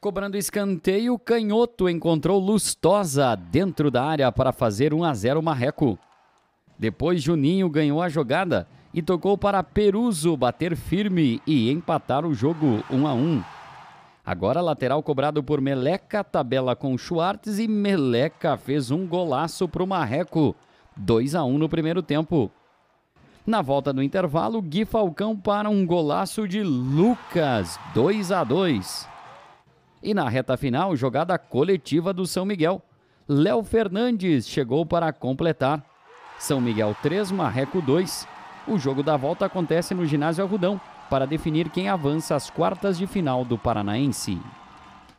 Cobrando escanteio, Canhoto encontrou Lustosa dentro da área para fazer 1 a 0 Marreco. Depois Juninho ganhou a jogada e tocou para Peruso bater firme e empatar o jogo 1 a 1. Agora lateral cobrado por Meleca, tabela com Schwartz e Meleca fez um golaço para o Marreco. 2 a 1 no primeiro tempo. Na volta do intervalo, Gui Falcão para um golaço de Lucas, 2 a 2. E na reta final, jogada coletiva do São Miguel. Léo Fernandes chegou para completar. São Miguel 3, Marreco 2. O jogo da volta acontece no ginásio Algodão para definir quem avança às quartas de final do Paranaense.